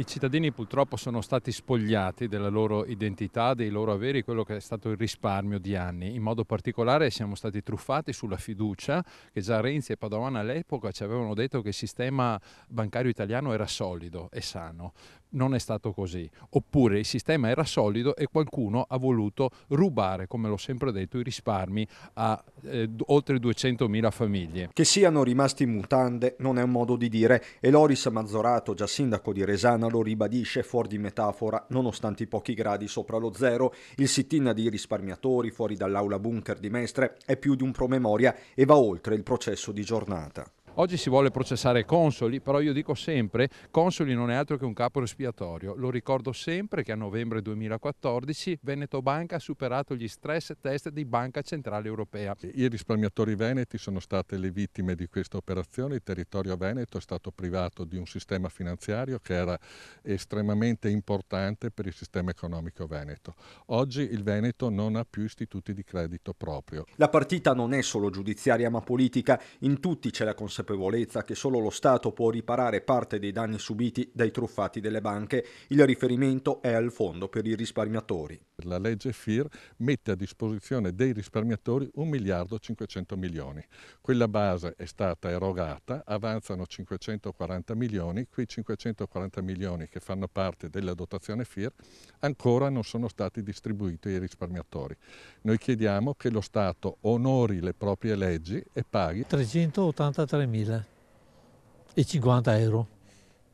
i cittadini purtroppo sono stati spogliati della loro identità, dei loro averi, quello che è stato il risparmio di anni. In modo particolare siamo stati truffati sulla fiducia che già Renzi e Padovan all'epoca ci avevano detto che il sistema bancario italiano era solido e sano. Non è stato così. Oppure il sistema era solido e qualcuno ha voluto rubare, come l'ho sempre detto, i risparmi a eh, oltre 200.000 famiglie. Che siano rimasti in mutande non è un modo di dire e Loris Mazzorato, già sindaco di Resana, lo ribadisce fuori di metafora, nonostante i pochi gradi sopra lo zero, il sit-in di risparmiatori fuori dall'aula bunker di Mestre è più di un promemoria e va oltre il processo di giornata. Oggi si vuole processare Consoli, però io dico sempre Consoli non è altro che un capo espiatorio. Lo ricordo sempre che a novembre 2014 Veneto Banca ha superato gli stress test di Banca Centrale Europea. I risparmiatori veneti sono state le vittime di questa operazione, il territorio veneto è stato privato di un sistema finanziario che era estremamente importante per il sistema economico veneto. Oggi il Veneto non ha più istituti di credito proprio. La partita non è solo giudiziaria ma politica, in tutti c'è la consapevolezza consapevolezza che solo lo Stato può riparare parte dei danni subiti dai truffati delle banche. Il riferimento è al fondo per i risparmiatori. La legge FIR mette a disposizione dei risparmiatori 1 miliardo 500 milioni. Quella base è stata erogata, avanzano 540 milioni, quei 540 milioni che fanno parte della dotazione FIR ancora non sono stati distribuiti ai risparmiatori. Noi chiediamo che lo Stato onori le proprie leggi e paghi 383 3.050 euro.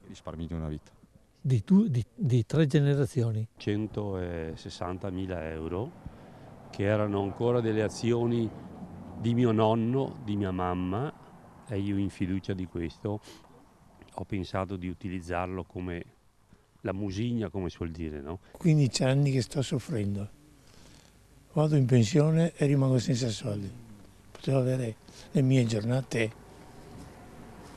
Risparmi di una vita. Di, tu, di, di tre generazioni. 160.000 euro, che erano ancora delle azioni di mio nonno, di mia mamma, e io in fiducia di questo ho pensato di utilizzarlo come la musigna, come suol dire. No? 15 anni che sto soffrendo. Vado in pensione e rimango senza soldi. Potevo avere le mie giornate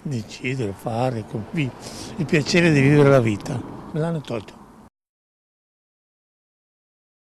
decidere, fare, il piacere di vivere la vita. Me l'hanno tolto.